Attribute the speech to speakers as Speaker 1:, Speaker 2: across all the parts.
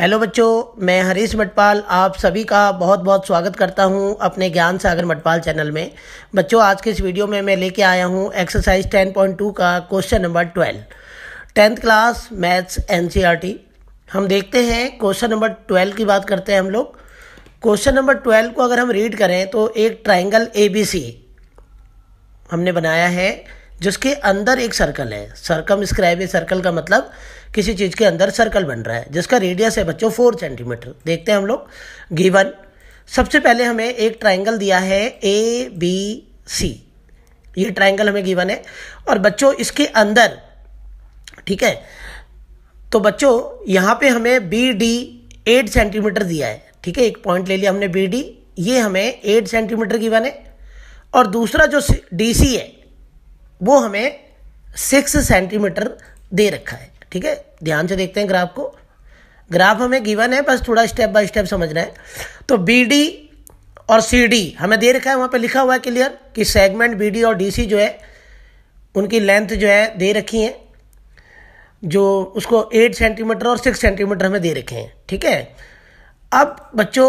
Speaker 1: Hello बच्चों मैं हरीश मटपाल आप सभी का बहुत बहुत स्वागत करता हूं अपने ज्ञान सागर मटपाल चैनल में बच्चों आज के इस वीडियो में मैं लेके आया हूं एक्सरसाइज 10.2 का question number 12 tenth class maths एन हम देखते हैं क्वेश्चन नंबर 12 की बात करते हैं हम लोग क्वेश्चन नंबर 12 को अगर हम रीड करें तो एक ट्राइंगल ए हमने बनाया है जिसके अंदर एक सर्कल है सर्कम स्क्राइब सर्कल का मतलब किसी चीज़ के अंदर सर्कल बन रहा है जिसका रेडियस है बच्चों फोर सेंटीमीटर देखते हैं हम लोग गिवन सबसे पहले हमें एक ट्राइंगल दिया है ए बी सी ये ट्राइंगल हमें गिवन है और बच्चों इसके अंदर ठीक है तो बच्चों यहाँ पे हमें बी डी एट सेंटीमीटर दिया है ठीक है एक पॉइंट ले लिया हमने बी डी ये हमें एट सेंटीमीटर गिवन है और दूसरा जो डी सी है वो हमें सिक्स सेंटीमीटर दे रखा है ठीक है ध्यान से देखते हैं ग्राफ को ग्राफ हमें गिवन है बस थोड़ा स्टेप बाय स्टेप समझना है तो बी डी और सी डी हमें दे रखा है वहाँ पर लिखा हुआ है क्लियर कि सेगमेंट बी डी और डी सी जो है उनकी लेंथ जो है दे रखी है जो उसको एट सेंटीमीटर और सिक्स सेंटीमीटर हमें दे रखे हैं ठीक है अब बच्चों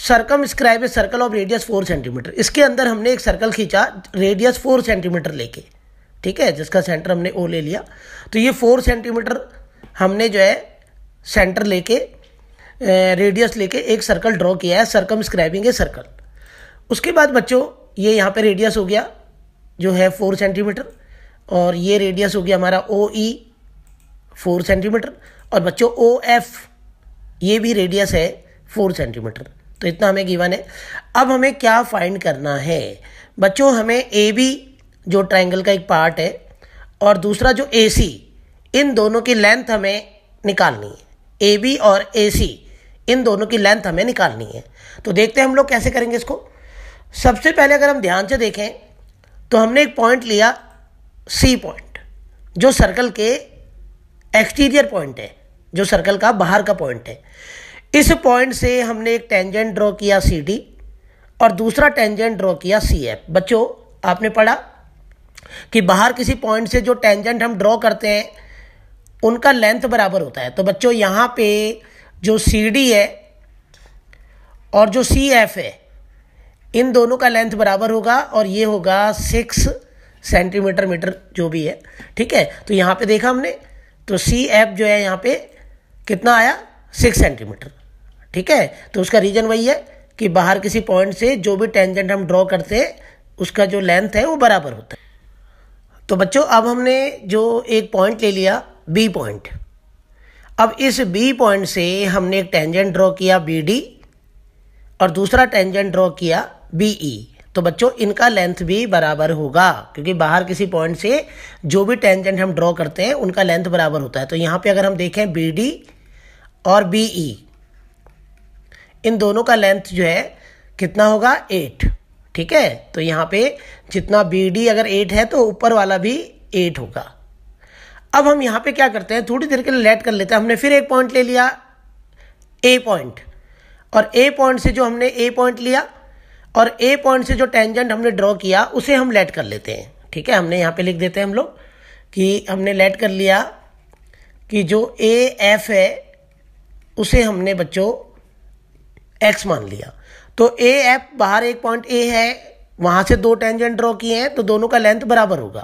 Speaker 1: circumscribe circle of radius four centimetre इसके अंदर हमने एक सर्कल खींचा रेडियस फोर सेंटीमीटर लेके ठीक है जिसका सेंटर हमने ओ ले लिया तो ये फोर सेंटीमीटर हमने जो है सेंटर लेके रेडियस लेके एक सर्कल ड्रॉ किया है सर्कम स्क्राइबिंग ए सर्कल उसके बाद बच्चों ये यहाँ पे रेडियस हो गया जो है फोर सेंटीमीटर और ये रेडियस हो गया हमारा ओ ई फोर सेंटीमीटर और बच्चों ओ एफ ये भी रेडियस है फोर सेंटीमीटर तो इतना हमें गिवन है अब हमें क्या फाइंड करना है बच्चों हमें ए बी जो ट्रायंगल का एक पार्ट है और दूसरा जो ए सी इन दोनों की लेंथ हमें निकालनी है ए बी और ए सी इन दोनों की लेंथ हमें निकालनी है तो देखते हैं हम लोग कैसे करेंगे इसको सबसे पहले अगर हम ध्यान से देखें तो हमने एक पॉइंट लिया सी पॉइंट जो सर्कल के एक्सटीरियर पॉइंट है जो सर्कल का बाहर का पॉइंट है इस पॉइंट से हमने एक टेंजेंट ड्रॉ किया सी डी और दूसरा टेंजेंट ड्रॉ किया सी एफ बच्चों आपने पढ़ा कि बाहर किसी पॉइंट से जो टेंजेंट हम ड्रॉ करते हैं उनका लेंथ बराबर होता है तो बच्चों यहाँ पे जो सी डी है और जो सी एफ है इन दोनों का लेंथ बराबर होगा और ये होगा सिक्स सेंटीमीटर मीटर जो भी है ठीक है तो यहाँ पे देखा हमने तो सी एफ जो है यहाँ पे कितना आया सिक्स सेंटीमीटर ठीक है तो उसका रीज़न वही है कि बाहर किसी पॉइंट से जो भी टेंजेंट हम ड्रॉ करते हैं उसका जो लेंथ है वो बराबर होता है तो बच्चों अब हमने जो एक पॉइंट ले लिया बी पॉइंट अब इस बी पॉइंट से हमने एक टेंजेंट ड्रॉ किया बी डी और दूसरा टेंजेंट ड्रॉ किया बी ई e. तो बच्चों इनका लेंथ भी बराबर होगा क्योंकि बाहर किसी पॉइंट से जो भी टेंजेंट हम ड्रॉ करते हैं उनका लेंथ बराबर होता है तो यहां पे अगर हम देखें बी डी और बी ई e, इन दोनों का लेंथ जो है कितना होगा एट ठीक है तो यहाँ पे जितना बी डी अगर एट है तो ऊपर वाला भी एट होगा अब हम यहाँ पे क्या करते हैं थोड़ी देर के लिए लेट कर लेते हैं हमने फिर एक पॉइंट ले लिया ए पॉइंट और ए पॉइंट से जो हमने ए पॉइंट लिया और ए पॉइंट से जो टेंजेंट हमने ड्रॉ किया उसे हम लेट कर लेते हैं ठीक है हमने यहाँ पे लिख देते हैं हम लोग कि हमने लेट कर लिया कि जो ए एफ है उसे हमने बच्चों एक्स मान लिया तो ए एफ बाहर एक पॉइंट ए है वहां से दो टेंजेंट ड्रॉ किए हैं तो दोनों का लेंथ बराबर होगा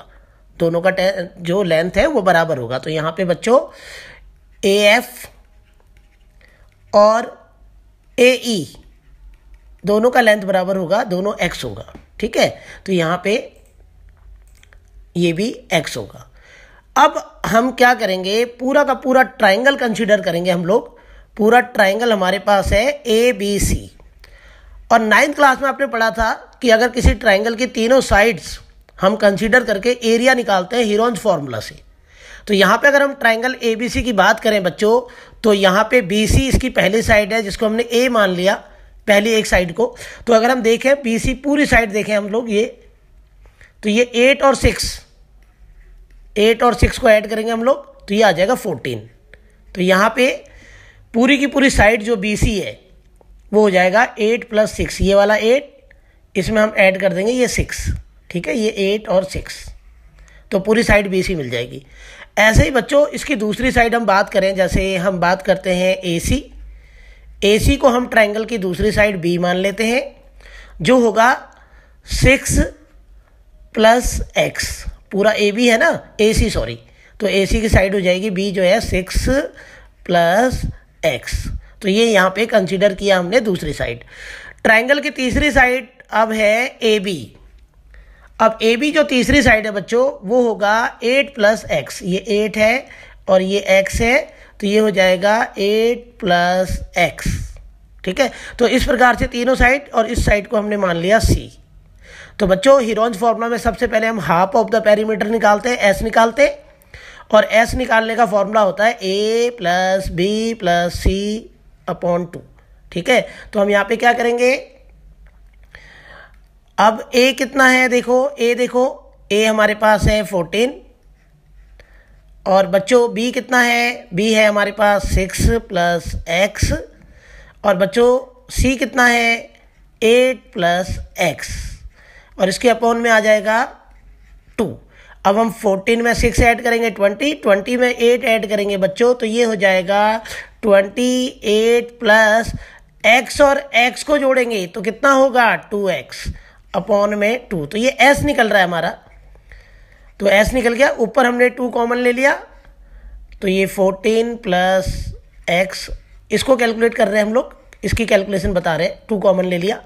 Speaker 1: दोनों का जो लेंथ है वो बराबर होगा तो यहां पे बच्चों ए एफ और ए ई e, दोनों का लेंथ बराबर होगा दोनों एक्स होगा ठीक है तो यहां पे ये भी एक्स होगा अब हम क्या करेंगे पूरा का पूरा ट्राइंगल कंसीडर करेंगे हम लोग पूरा ट्राइंगल हमारे पास है ए बी सी और नाइन्थ क्लास में आपने पढ़ा था कि अगर किसी ट्राइंगल की तीनों साइड्स हम कंसीडर करके एरिया निकालते हैं हीरोन्स फार्मूला से तो यहाँ पे अगर हम ट्राइंगल ए बी सी की बात करें बच्चों तो यहाँ पे बी सी इसकी पहली साइड है जिसको हमने ए मान लिया पहली एक साइड को तो अगर हम देखें बी सी पूरी साइड देखें हम लोग ये तो ये एट और सिक्स एट और सिक्स को ऐड करेंगे हम लोग तो ये आ जाएगा फोर्टीन तो यहाँ पे पूरी की पूरी साइड जो बी सी है वो हो जाएगा एट प्लस सिक्स ये वाला एट इसमें हम ऐड कर देंगे ये सिक्स ठीक है ये एट और सिक्स तो पूरी साइड बी सी मिल जाएगी ऐसे ही बच्चों इसकी दूसरी साइड हम बात करें जैसे हम बात करते हैं ए सी ए सी को हम ट्राइंगल की दूसरी साइड बी मान लेते हैं जो होगा सिक्स प्लस एक्स पूरा ए बी है ना ए सी सॉरी तो ए सी की साइड हो जाएगी बी जो है सिक्स प्लस एक्स तो ये यहाँ पे कंसिडर किया हमने दूसरी साइड ट्राइंगल की तीसरी साइड अब है ए बी अब ए बी जो तीसरी साइड है बच्चों वो होगा एट प्लस एक्स ये एट है और ये एक्स है तो ये हो जाएगा एट प्लस एक्स ठीक है तो इस प्रकार से तीनों साइड और इस साइड को हमने मान लिया सी तो बच्चों हीरोन्स फॉर्मूला में सबसे पहले हम हाफ ऑफ द पेरीमीटर निकालते हैं एस निकालते और एस निकालने का फॉर्मूला होता है A plus B plus C upon two ठीक है तो हम यहां पे क्या करेंगे अब ए कितना है देखो ए देखो ए हमारे पास है फोर्टीन और बच्चों बी कितना है बी है हमारे पास सिक्स प्लस एक्स और बच्चों सी कितना है एट प्लस एक्स और इसके अपॉन में आ जाएगा टू अब हम फोर्टीन में सिक्स ऐड करेंगे ट्वेंटी ट्वेंटी में एट ऐड करेंगे बच्चों तो ये हो जाएगा ट्वेंटी एट प्लस एक्स और एक्स को जोड़ेंगे तो कितना होगा टू एक्स अपॉन में टू तो ये एस निकल रहा है हमारा तो एस निकल गया ऊपर हमने टू कॉमन ले लिया तो ये फोर्टीन प्लस एक्स इसको कैलकुलेट कर रहे हैं हम लोग इसकी कैलकुलेशन बता रहे हैं टू कॉमन ले लिया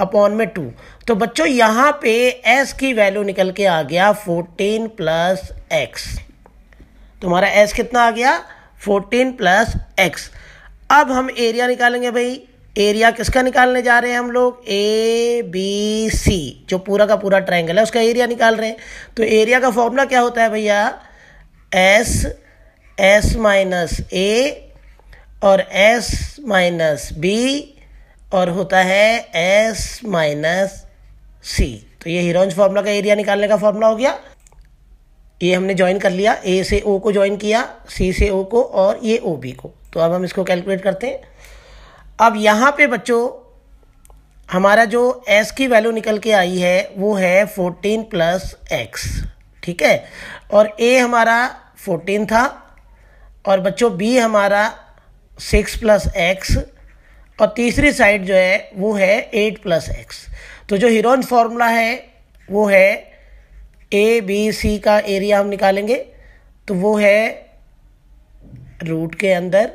Speaker 1: अपॉन में टू तो बच्चों यहाँ पे एस की वैल्यू निकल के आ गया फोर्टीन प्लस एक्स तुम्हारा एस कितना आ गया फोर्टीन प्लस एक्स अब हम एरिया निकालेंगे भाई एरिया किसका निकालने जा रहे हैं हम लोग ए बी सी जो पूरा का पूरा ट्रायंगल है उसका एरिया निकाल रहे हैं तो एरिया का फॉर्मूला क्या होता है भैया एस एस माइनस ए और एस माइनस बी और होता है एस माइनस सी तो ये हिरोज फार्मूला का एरिया निकालने का फॉर्मूला हो गया ये हमने ज्वाइन कर लिया ए से ओ को ज्वाइन किया सी से ओ को और ये ओ बी को तो अब हम इसको कैलकुलेट करते हैं अब यहाँ पे बच्चों हमारा जो एस की वैल्यू निकल के आई है वो है फोर्टीन प्लस एक्स ठीक है और ए हमारा फोर्टीन था और बच्चों बी हमारा सिक्स प्लस एक्स और तीसरी साइड जो है वो है एट प्लस एक्स तो जो हिरोन फार्मूला है वो है ए बी सी का एरिया हम निकालेंगे तो वो है रूट के अंदर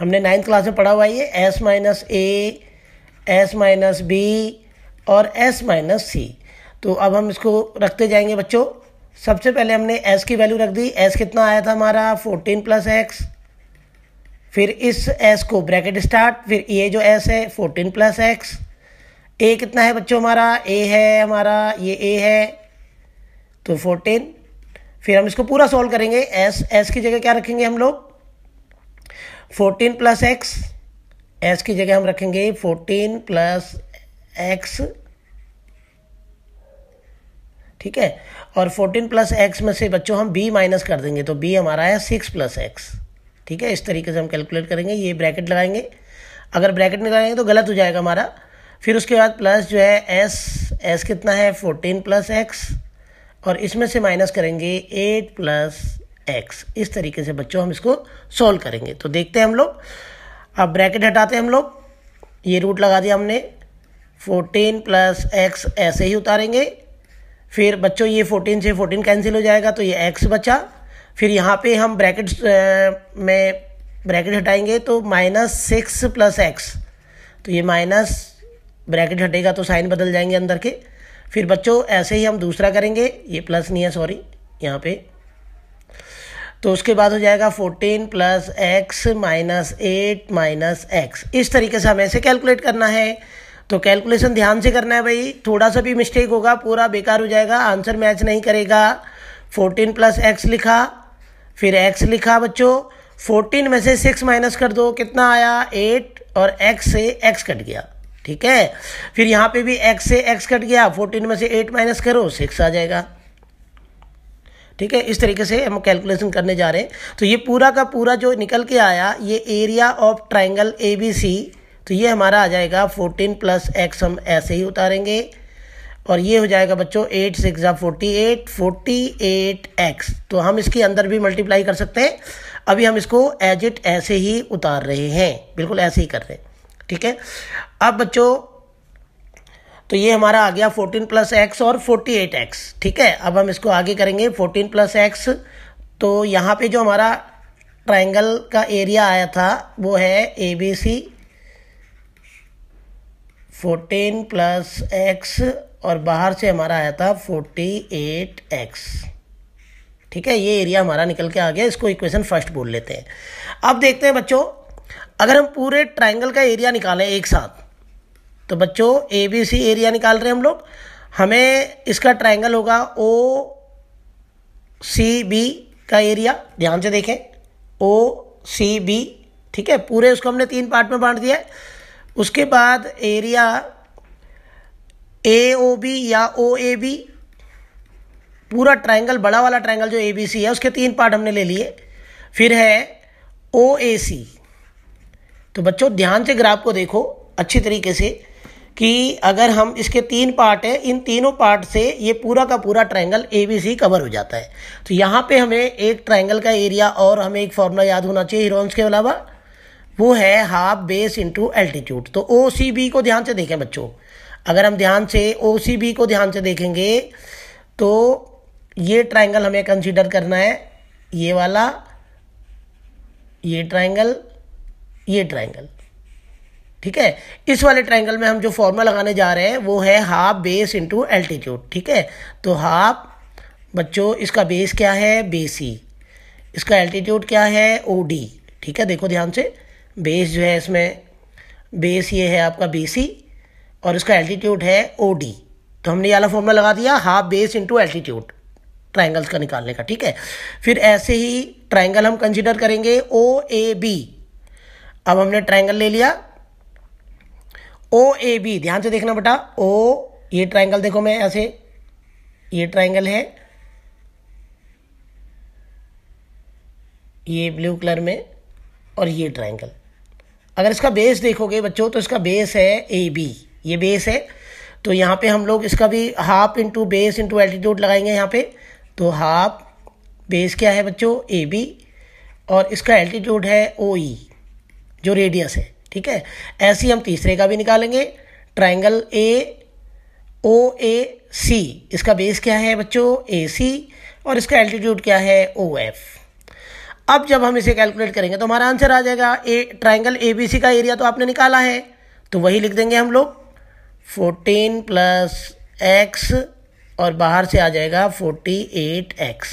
Speaker 1: हमने नाइन्थ क्लास में पढ़ा हुआ ये s minus a s minus b और एस माइनस सी तो अब हम इसको रखते जाएंगे बच्चों सबसे पहले हमने एस की वैल्यू रख दी एस कितना आया था हमारा फोर्टीन प्लस एक्स फिर इस एस को ब्रैकेट स्टार्ट फिर ये जो एस है फोर्टीन प्लस एक्स ए कितना है बच्चों हमारा ए है हमारा ये ए है तो फोर्टीन फिर हम इसको पूरा सॉल्व करेंगे एस एस की जगह क्या रखेंगे हम लोग फोर्टीन प्लस एक्स एस की जगह हम रखेंगे फोर्टीन प्लस एक्स ठीक है और फोर्टीन प्लस एक्स में से बच्चों हम बी माइनस कर देंगे तो बी हमारा है सिक्स प्लस एक्स ठीक है इस तरीके से हम कैलकुलेट करेंगे ये ब्रैकेट लगाएंगे अगर ब्रैकेट नहीं लगाएंगे तो गलत हो जाएगा हमारा फिर उसके बाद प्लस जो है एस एस कितना है फोर्टीन प्लस एक्स और इसमें से माइनस करेंगे एट प्लस एक्स इस तरीके से बच्चों हम इसको सॉल्व करेंगे तो देखते हैं हम लोग अब ब्रैकेट हटाते हैं हम लोग ये रूट लगा दिया हमने फोर्टीन प्लस एक्स ऐसे ही उतारेंगे फिर बच्चों ये फोर्टीन से फोर्टीन कैंसिल हो जाएगा तो ये एक्स बचा फिर यहाँ पे हम ब्रैकेट में ब्रैकेट हटाएंगे तो माइनस सिक्स प्लस एक्स तो ये माइनस ब्रैकेट हटेगा तो साइन बदल जाएंगे अंदर के फिर बच्चों ऐसे ही हम दूसरा करेंगे ये प्लस नहीं है सॉरी यहाँ पे तो उसके बाद हो जाएगा fourteen plus x minus eight minus x इस तरीके से हमें ऐसे कैलकुलेट करना है तो कैलकुलेशन ध्यान से करना है भाई थोड़ा सा भी मिस्टेक होगा पूरा बेकार हो जाएगा आंसर मैच नहीं करेगा फोर्टीन प्लस एक्स लिखा फिर x लिखा बच्चों 14 में से 6 माइनस कर दो कितना आया 8 और x से x कट गया ठीक है फिर यहां पे भी x से x कट गया 14 में से 8 माइनस करो 6 आ जाएगा ठीक है इस तरीके से हम कैलकुलेशन करने जा रहे हैं तो ये पूरा का पूरा जो निकल के आया ये area of triangle A B C तो ये हमारा आ जाएगा 14 प्लस एक्स हम ऐसे ही उतारेंगे और ये हो जाएगा बच्चों एट सिक्स ज़ा forty eight forty eight x तो हम इसके अंदर भी मल्टीप्लाई कर सकते हैं अभी हम इसको एज इट ऐसे ही उतार रहे हैं बिल्कुल ऐसे ही कर रहे हैं ठीक है अब बच्चों तो ये हमारा आ गया फोर्टीन प्लस एक्स और फोर्टी एट एक्स ठीक है अब हम इसको आगे करेंगे फोर्टीन प्लस एक्स तो यहाँ पे जो हमारा ट्राइंगल का एरिया आया था वो है A B C fourteen plus x और बाहर से हमारा आया था फोर्टी एट एक्स ठीक है ये एरिया हमारा निकल के आ गया इसको इक्वेशन फर्स्ट बोल लेते हैं अब देखते हैं बच्चों अगर हम पूरे ट्राइंगल का एरिया निकालें एक साथ तो बच्चों ए बी सी एरिया निकाल रहे हैं हम लोग हमें इसका ट्राइंगल होगा ओ सी बी का एरिया ध्यान से देखें ओ सी बी ठीक है पूरे उसको हमने तीन पार्ट में बांट दिया है उसके बाद एरिया ए ओ बी या ओ ए बी पूरा ट्रायंगल बड़ा वाला ट्रायंगल जो ए बी सी है उसके तीन पार्ट हमने ले लिए फिर है ओ ए सी तो बच्चों ध्यान से ग्राफ को देखो अच्छी तरीके से कि अगर हम इसके तीन पार्ट हैं इन तीनों पार्ट से ये पूरा का पूरा triangle A B C cover हो जाता है तो यहाँ पे हमें एक ट्रायंगल का एरिया और हमें एक फॉर्मूला याद होना चाहिए हीरोन्स के अलावा वो है हाफ बेस इंटू एल्टीट्यूड तो ओ सी बी को ध्यान से देखें बच्चों अगर हम ध्यान से ओ सी बी को ध्यान से देखेंगे तो ये ट्राइंगल हमें कंसीडर करना है ये वाला ये ट्राइंगल ये ट्राइंगल ठीक है इस वाले ट्राइंगल में हम जो फॉर्मूला लगाने जा रहे हैं वो है हाफ बेस इंटू एल्टीट्यूड ठीक है तो हाफ बच्चों इसका बेस क्या है बेसी e। इसका एल्टीट्यूड क्या है ओ डी ठीक है देखो ध्यान से बेस जो है इसमें बेस ये है आपका बी सी और इसका एल्टीट्यूड है ओ डी तो हमने ये वाला फॉर्मूला लगा दिया half base into altitude triangles का निकालने का ठीक है फिर ऐसे ही ट्राइंगल हम कंसिडर करेंगे ओ ए बी अब हमने ट्राइंगल ले लिया ओ ए बी ध्यान से देखना बेटा ओ ये ट्राइंगल देखो मैं ऐसे ये ट्राइंगल है ये ब्लू कलर में और ये ट्राइंगल अगर इसका बेस देखोगे बच्चों तो इसका बेस है ए बी ये बेस है तो यहाँ पे हम लोग इसका भी half into base into altitude लगाएंगे यहाँ पे तो हाफ बेस क्या है बच्चों ए बी और इसका एल्टीट्यूड है ओ ई e, जो रेडियस है ठीक है ऐसे ही हम तीसरे का भी निकालेंगे ट्राइंगल ए ओ ए सी इसका बेस क्या है बच्चों ए सी और इसका एल्टीट्यूड क्या है ओ एफ अब जब हम इसे कैलकुलेट करेंगे तो हमारा आंसर आ जाएगा ए ट्राइंगल ए बी सी का एरिया तो आपने निकाला है तो वही लिख देंगे हम लोग फोर्टीन प्लस एक्स और बाहर से आ जाएगा फोर्टी एट एक्स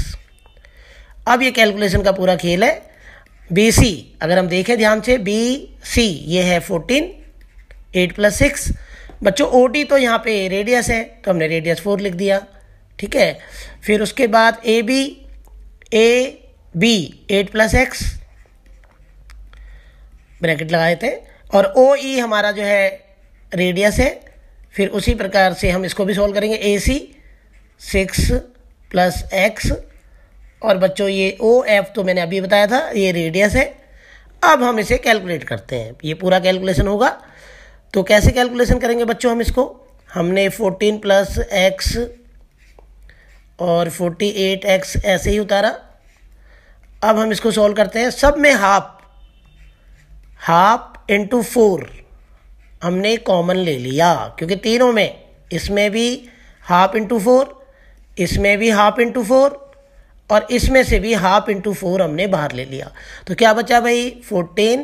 Speaker 1: अब ये कैलकुलेशन का पूरा खेल है बी सी अगर हम देखें ध्यान से बी सी ये है फोर्टीन एट प्लस सिक्स बच्चों ओ डी तो यहाँ पे रेडियस है तो हमने रेडियस फोर लिख दिया ठीक है फिर उसके बाद A B A B eight plus x bracket लगाए थे और ओ ई e हमारा जो है रेडियस है फिर उसी प्रकार से हम इसको भी सॉल्व करेंगे A C six plus x और बच्चों ये ओ एफ तो मैंने अभी बताया था ये रेडियस है अब हम इसे कैलकुलेट करते हैं ये पूरा कैलकुलेशन होगा तो कैसे कैलकुलेशन करेंगे बच्चों हम इसको हमने फोर्टीन प्लस एक्स और फोर्टी एट एक्स ऐसे ही उतारा अब हम इसको सॉल्व करते हैं सब में हाफ हाफ इंटू फोर हमने कॉमन ले लिया क्योंकि तीनों में इसमें भी हाफ इंटू फोर इसमें भी हाफ इंटू फोर और इसमें से भी हाफ इंटू फोर हमने बाहर ले लिया तो क्या बचा भाई fourteen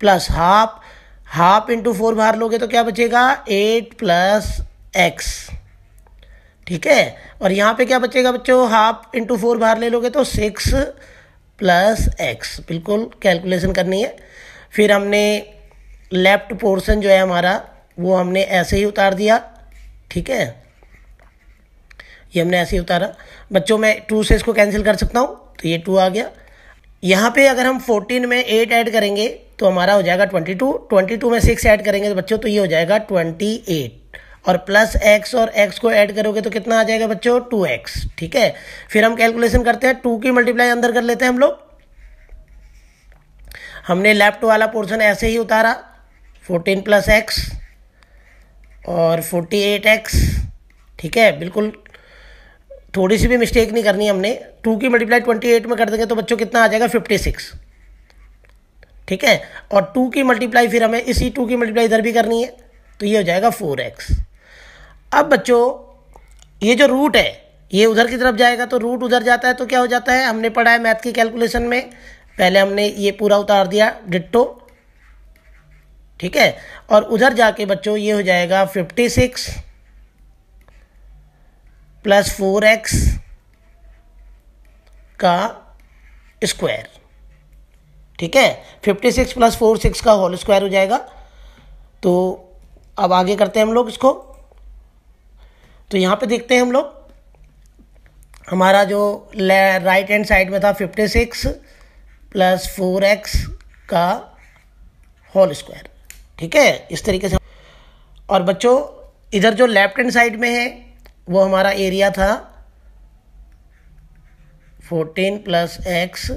Speaker 1: plus half half into four बाहर लोगे तो क्या बचेगा एट प्लस एक्स ठीक है और यहाँ पे क्या बचेगा बच्चों हाफ इंटू फोर बाहर ले लोगे तो सिक्स प्लस एक्स बिल्कुल कैलकुलेशन करनी है फिर हमने लेफ्ट पोर्शन जो है हमारा वो हमने ऐसे ही उतार दिया ठीक है ये हमने ऐसे ही उतारा बच्चों मैं टू से इसको कैंसिल कर सकता हूँ तो ये टू आ गया यहाँ पे अगर हम फोर्टीन में एट ऐड करेंगे तो हमारा हो जाएगा ट्वेंटी टू ट्वेंटी टू में सिक्स ऐड करेंगे तो बच्चों तो ये हो जाएगा ट्वेंटी एट और प्लस एक्स और एक्स को ऐड करोगे तो कितना आ जाएगा बच्चों टू एक्स ठीक है फिर हम कैलकुलेशन करते हैं टू की मल्टीप्लाई अंदर कर लेते हैं हम लोग हमने लेफ्ट वाला पोर्शन ऐसे ही उतारा फोर्टीन प्लस एक्स और फोर्टी एट एक्स ठीक है बिल्कुल थोड़ी सी भी मिस्टेक नहीं करनी हमने टू की मल्टीप्लाई ट्वेंटी एट में कर देंगे तो बच्चों कितना आ जाएगा फिफ्टी सिक्स ठीक है और टू की मल्टीप्लाई फिर हमें इसी टू की मल्टीप्लाई इधर भी करनी है तो ये हो जाएगा फोर एक्स अब बच्चों ये जो रूट है ये उधर की तरफ जाएगा तो रूट उधर जाता है तो क्या हो जाता है हमने पढ़ा है मैथ की कैलकुलेशन में पहले हमने ये पूरा उतार दिया डिट्टो ठीक है और उधर जाके बच्चों ये हो जाएगा fifty six plus four x का स्क्वायर ठीक है fifty six plus four six का होल स्क्वायर हो जाएगा तो अब आगे करते हैं हम लोग इसको तो यहाँ पे देखते हैं हम लोग हमारा जो राइट हैंड साइड में था fifty six plus four x का होल स्क्वायर ठीक है इस तरीके से और बच्चों इधर जो लेफ्ट हैंड साइड में है वो हमारा एरिया था फोर्टीन प्लस एक्स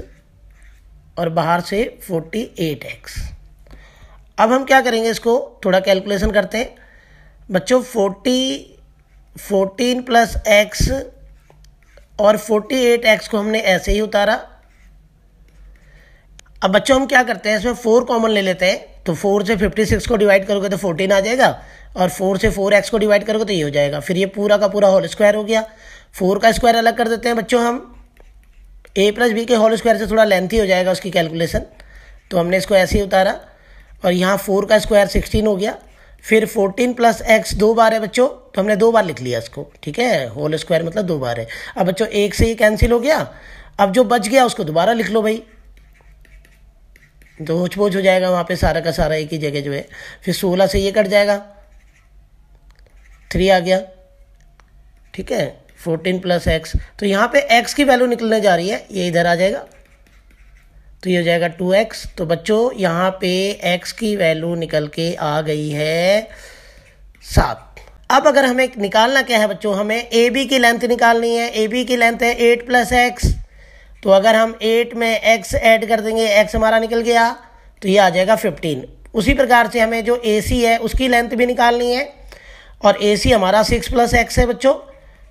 Speaker 1: और बाहर से फोर्टी एट एक्स अब हम क्या करेंगे इसको थोड़ा कैलकुलेशन करते हैं बच्चों फोर्टी फोर्टीन प्लस एक्स और फोर्टी एट एक्स को हमने ऐसे ही उतारा अब बच्चों हम क्या करते हैं इसमें फोर कॉमन ले लेते हैं तो फोर से फिफ्टी सिक्स को डिवाइड करोगे तो फोर्टीन आ जाएगा और फोर से फोर एक्स को डिवाइड करोगे तो ये हो जाएगा फिर ये पूरा का पूरा होल स्क्वायर हो गया फोर का स्क्वायर अलग कर देते हैं बच्चों हम ए प्लस बी के होल स्क्वायर से थोड़ा लेंथी हो जाएगा उसकी कैलकुलेशन तो हमने इसको ऐसे ही उतारा और यहाँ फोर का स्क्वायर सिक्सटीन हो गया फिर फोर्टीन प्लस एक्स दो बार है बच्चों तो हमने दो बार लिख लिया इसको ठीक है होल स्क्वायर मतलब दो बार है अब बच्चों एक से ही कैंसिल हो गया अब जो बच गया उसको दोबारा लिख लो भाई दोच तो बोझ हो जाएगा वहाँ पे सारा का सारा एक ही जगह जो है फिर सोलह से ये कट जाएगा थ्री आ गया ठीक है फोर्टीन प्लस एक्स तो यहाँ पे एक्स की वैल्यू निकलने जा रही है ये इधर आ जाएगा तो ये हो जाएगा टू एक्स तो बच्चों यहाँ पे एक्स की वैल्यू निकल के आ गई है सात अब अगर हमें निकालना क्या है बच्चों हमें ए बी की लेंथ निकालनी है ए बी की लेंथ है एट प्लस एक्स तो अगर हम एट में एक्स ऐड कर देंगे एक्स हमारा निकल गया तो ये आ जाएगा फिफ्टीन उसी प्रकार से हमें जो ए सी है उसकी लेंथ भी निकालनी है और ए सी हमारा सिक्स प्लस एक्स है बच्चों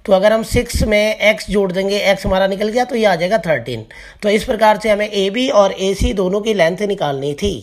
Speaker 1: तो अगर हम सिक्स में एक्स जोड़ देंगे एक्स हमारा निकल गया तो ये आ जाएगा थर्टीन तो इस प्रकार से हमें ए बी और ए सी दोनों की लेंथ निकालनी थी